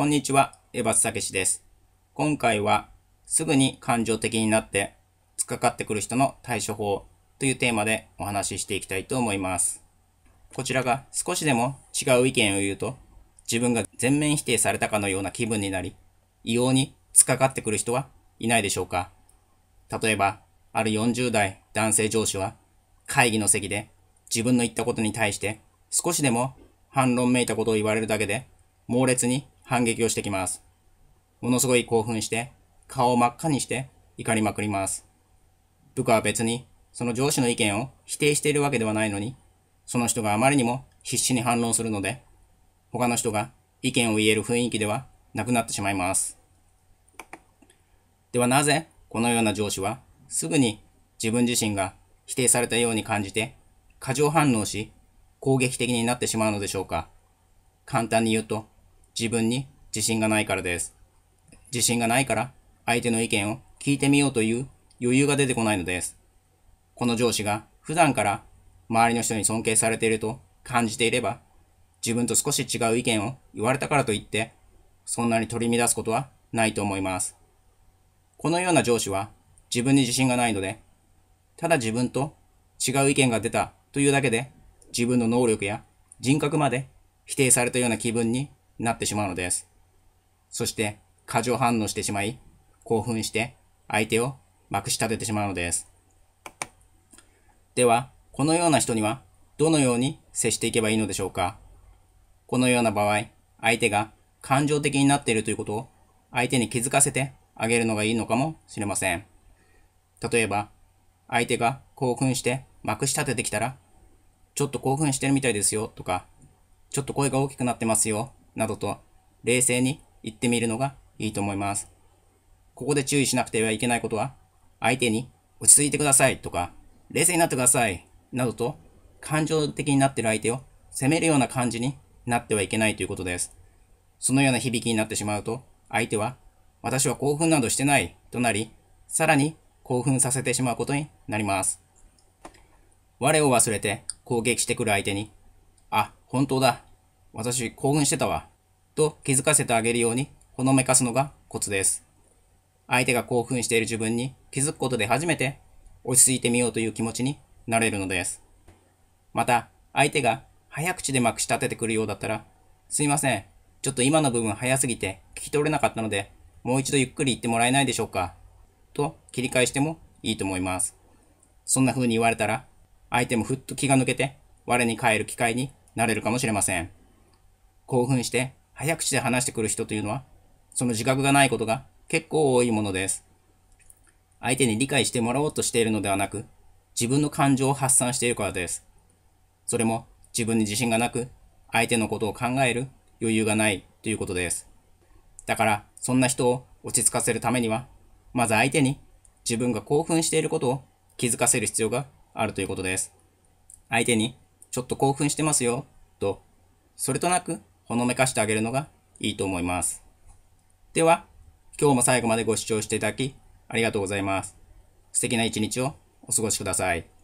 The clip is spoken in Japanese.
こんにちは、江バツです。今回は、すぐに感情的になって、突っかかってくる人の対処法というテーマでお話ししていきたいと思います。こちらが少しでも違う意見を言うと、自分が全面否定されたかのような気分になり、異様に突っかかってくる人はいないでしょうか例えば、ある40代男性上司は、会議の席で自分の言ったことに対して少しでも反論めいたことを言われるだけで、猛烈に反撃をしてきます。ものすごい興奮して、顔を真っ赤にして怒りまくります。部下は別に、その上司の意見を否定しているわけではないのに、その人があまりにも必死に反論するので、他の人が意見を言える雰囲気ではなくなってしまいます。ではなぜ、このような上司は、すぐに自分自身が否定されたように感じて、過剰反応し、攻撃的になってしまうのでしょうか。簡単に言うと、自分に自信がないからです。自信がないから相手の意見を聞いてみようという余裕が出てこないのです。この上司が普段から周りの人に尊敬されていると感じていれば、自分と少し違う意見を言われたからといって、そんなに取り乱すことはないと思います。このような上司は自分に自信がないので、ただ自分と違う意見が出たというだけで、自分の能力や人格まで否定されたような気分になってしまうのです。そして、過剰反応してしまい、興奮して相手をまくし立ててしまうのです。では、このような人にはどのように接していけばいいのでしょうかこのような場合、相手が感情的になっているということを相手に気づかせてあげるのがいいのかもしれません。例えば、相手が興奮してまくし立ててきたら、ちょっと興奮してるみたいですよとか、ちょっと声が大きくなってますよなどと冷静に言ってみるのがいいと思います。ここで注意しなくてはいけないことは、相手に落ち着いてくださいとか、冷静になってくださいなどと感情的になっている相手を責めるような感じになってはいけないということです。そのような響きになってしまうと、相手は、私は興奮などしてないとなり、さらに興奮させてしまうことになります。我を忘れて攻撃してくる相手に、あ、本当だ私興奮してたわ、と気づかせてあげるようにほのめかすのがコツです。相手が興奮している自分に気づくことで初めて落ち着いてみようという気持ちになれるのです。また、相手が早口でまくし立ててくるようだったら、すいません、ちょっと今の部分早すぎて聞き取れなかったので、もう一度ゆっくり言ってもらえないでしょうか、と切り返してもいいと思います。そんな風に言われたら、相手もふっと気が抜けて、我に返る機会になれるかもしれません。興奮して、早口で話してくる人というのは、その自覚がないことが結構多いものです。相手に理解してもらおうとしているのではなく、自分の感情を発散しているからです。それも自分に自信がなく、相手のことを考える余裕がないということです。だから、そんな人を落ち着かせるためには、まず相手に自分が興奮していることを気づかせる必要があるということです。相手に、ちょっと興奮してますよ、と、それとなくほのめかしてあげるのがいいと思います。では、今日も最後までご視聴していただき、ありがとうございます。素敵な一日をお過ごしください。